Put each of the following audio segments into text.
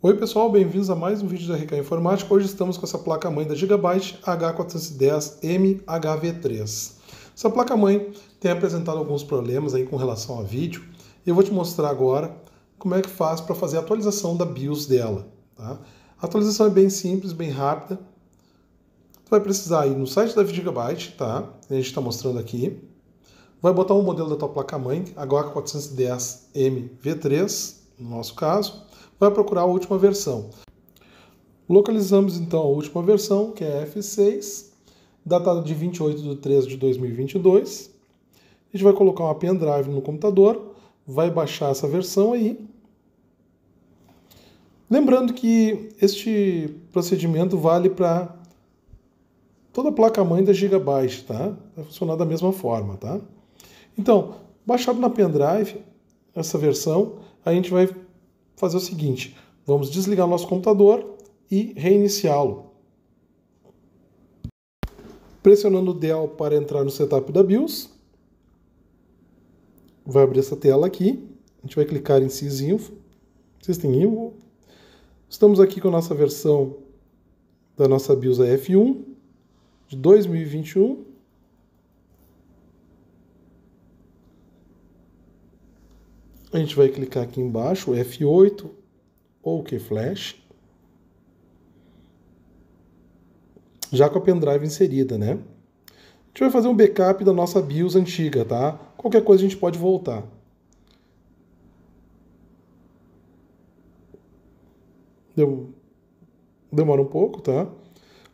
Oi pessoal, bem-vindos a mais um vídeo da RK Informática. Hoje estamos com essa placa-mãe da Gigabyte H410MHV3. Essa placa-mãe tem apresentado alguns problemas aí com relação a vídeo. Eu vou te mostrar agora como é que faz para fazer a atualização da BIOS dela. Tá? A atualização é bem simples, bem rápida. Tu vai precisar ir no site da Gigabyte, tá? A gente está mostrando aqui. Vai botar o um modelo da tua placa-mãe, H410MV3, no nosso caso vai procurar a última versão. Localizamos então a última versão, que é F6, datada de 28 de 3 de 2022. A gente vai colocar uma pendrive no computador, vai baixar essa versão aí. Lembrando que este procedimento vale para toda a placa-mãe da Gigabyte, tá? Vai funcionar da mesma forma, tá? Então, baixado na pendrive, essa versão, a gente vai fazer o seguinte: vamos desligar nosso computador e reiniciá-lo. Pressionando o DEL para entrar no setup da BIOS, vai abrir essa tela aqui. A gente vai clicar em SysInfo, SystemInfo. Estamos aqui com a nossa versão da nossa BIOS AF1 de 2021. A gente vai clicar aqui embaixo, F8 ou OK Flash. Já com a pendrive inserida, né? A gente vai fazer um backup da nossa BIOS antiga, tá? Qualquer coisa a gente pode voltar. Deu... Demora um pouco, tá?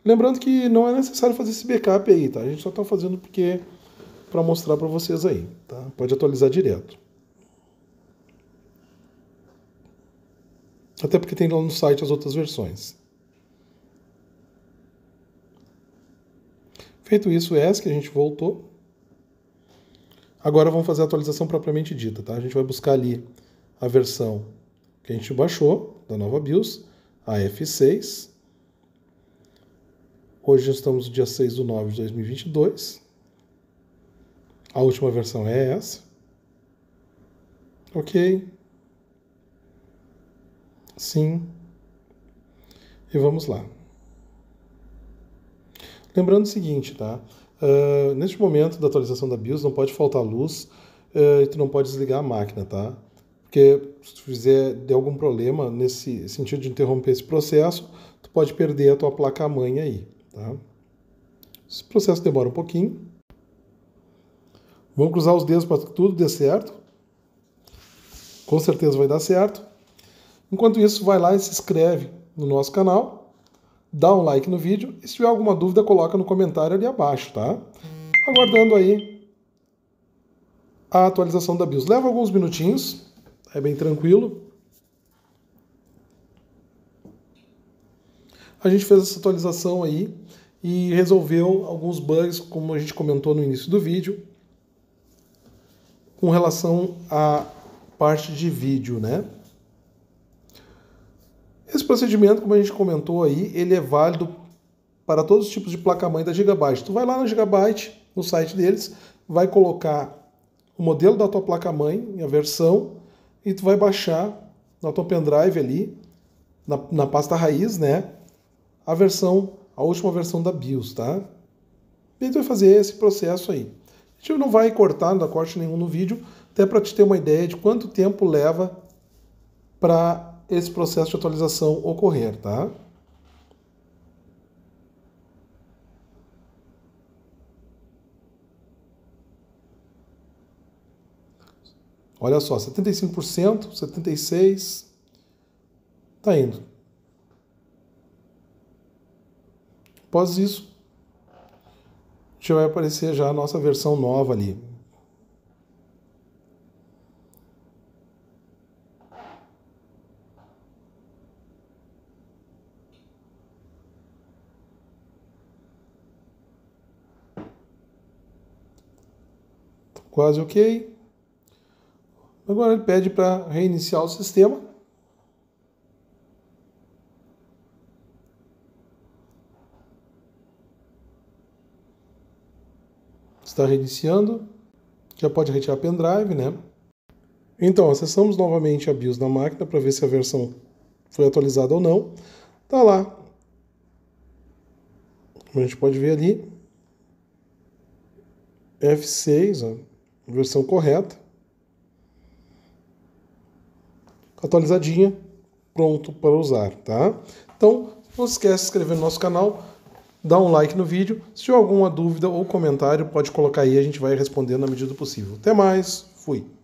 Lembrando que não é necessário fazer esse backup aí, tá? A gente só está fazendo porque para mostrar para vocês aí, tá? Pode atualizar direto. Até porque tem lá no site as outras versões. Feito isso, é que a gente voltou. Agora vamos fazer a atualização propriamente dita, tá? A gente vai buscar ali a versão que a gente baixou da nova BIOS, a F6. Hoje estamos no dia 6 de 9 de 2022. A última versão é essa. Ok sim. E vamos lá. Lembrando o seguinte, tá? Uh, neste momento da atualização da BIOS não pode faltar luz uh, e tu não pode desligar a máquina, tá? Porque se tu fizer de algum problema nesse sentido de interromper esse processo, tu pode perder a tua placa mãe aí, tá? Esse processo demora um pouquinho. Vamos cruzar os dedos para que tudo dê certo. Com certeza vai dar certo. Enquanto isso, vai lá e se inscreve no nosso canal, dá um like no vídeo e se tiver alguma dúvida, coloca no comentário ali abaixo, tá? Aguardando aí a atualização da BIOS. Leva alguns minutinhos, é bem tranquilo. A gente fez essa atualização aí e resolveu alguns bugs, como a gente comentou no início do vídeo, com relação à parte de vídeo, né? procedimento, como a gente comentou aí, ele é válido para todos os tipos de placa-mãe da Gigabyte. Tu vai lá na Gigabyte, no site deles, vai colocar o modelo da tua placa-mãe, a versão, e tu vai baixar na tua pendrive ali, na, na pasta raiz, né? A versão, a última versão da BIOS, tá? E tu vai fazer esse processo aí. A gente não vai cortar, não dá corte nenhum no vídeo, até para te ter uma ideia de quanto tempo leva para esse processo de atualização ocorrer, tá? Olha só, 75%, 76%, tá indo. Após isso, já vai aparecer já a nossa versão nova ali, Quase ok. Agora ele pede para reiniciar o sistema. Está reiniciando. Já pode retirar a pendrive, né? Então, acessamos novamente a BIOS da máquina para ver se a versão foi atualizada ou não. Tá lá. Como a gente pode ver ali, F6, ó versão correta, atualizadinha, pronto para usar, tá? Então, não esquece de se inscrever no nosso canal, dá um like no vídeo. Se tiver alguma dúvida ou comentário, pode colocar aí, a gente vai respondendo na medida do possível. Até mais, fui!